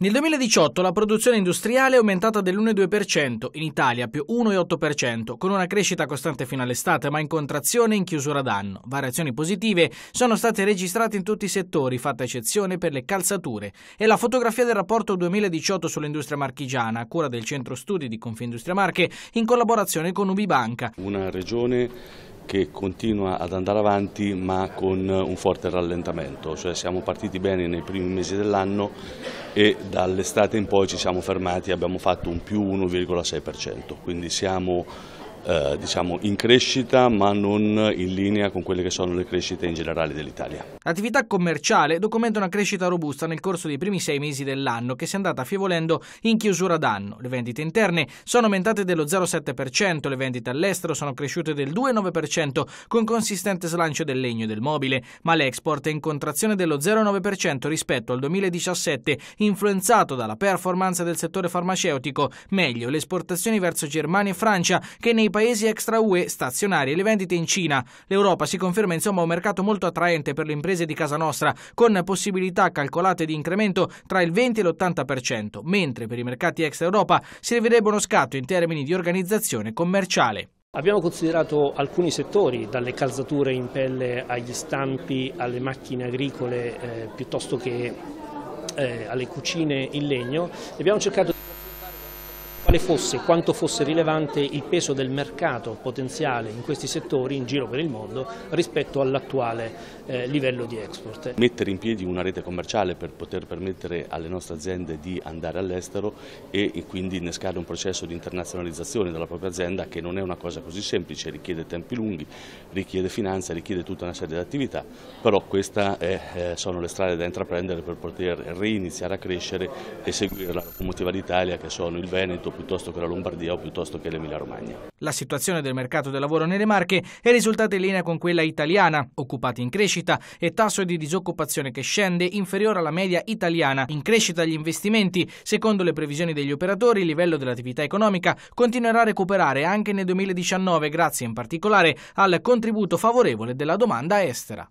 Nel 2018 la produzione industriale è aumentata dell'1,2%, in Italia più 1,8%, con una crescita costante fino all'estate ma in contrazione in chiusura d'anno. Variazioni positive sono state registrate in tutti i settori, fatta eccezione per le calzature. E la fotografia del rapporto 2018 sull'industria marchigiana, a cura del Centro Studi di Confindustria Marche, in collaborazione con Ubibanca. Una regione che continua ad andare avanti ma con un forte rallentamento, cioè siamo partiti bene nei primi mesi dell'anno e dall'estate in poi ci siamo fermati, abbiamo fatto un più 1,6%, quindi siamo eh, diciamo in crescita ma non in linea con quelle che sono le crescite in generale dell'Italia. L'attività commerciale documenta una crescita robusta nel corso dei primi sei mesi dell'anno che si è andata affievolendo in chiusura d'anno. Le vendite interne sono aumentate dello 0,7%, le vendite all'estero sono cresciute del 2,9% con consistente slancio del legno e del mobile, ma l'export è in contrazione dello 0,9% rispetto al 2017, influenzato dalla performance del settore farmaceutico, meglio le esportazioni verso Germania e Francia che nei paesi extra UE stazionari e le vendite in Cina. L'Europa si conferma insomma un mercato molto attraente per le imprese di casa nostra, con possibilità calcolate di incremento tra il 20 e l'80%, mentre per i mercati extra Europa servirebbe uno scatto in termini di organizzazione commerciale. Abbiamo considerato alcuni settori, dalle calzature in pelle agli stampi, alle macchine agricole, eh, piuttosto che eh, alle cucine in legno. Abbiamo cercato di quale fosse, quanto fosse rilevante il peso del mercato potenziale in questi settori in giro per il mondo rispetto all'attuale eh, livello di export. Mettere in piedi una rete commerciale per poter permettere alle nostre aziende di andare all'estero e, quindi innescare un processo di internazionalizzazione della propria azienda che non è una cosa così semplice, richiede tempi lunghi, richiede finanza, richiede tutta una serie di attività, però queste eh, sono le strade da intraprendere per poter reiniziare a crescere e seguire la locomotiva d'Italia che sono il Veneto, piuttosto che la Lombardia o piuttosto che l'Emilia Romagna. La situazione del mercato del lavoro nelle Marche è risultata in linea con quella italiana, occupati in crescita e tasso di disoccupazione che scende inferiore alla media italiana, in crescita gli investimenti, secondo le previsioni degli operatori il livello dell'attività economica continuerà a recuperare anche nel 2019 grazie in particolare al contributo favorevole della domanda estera.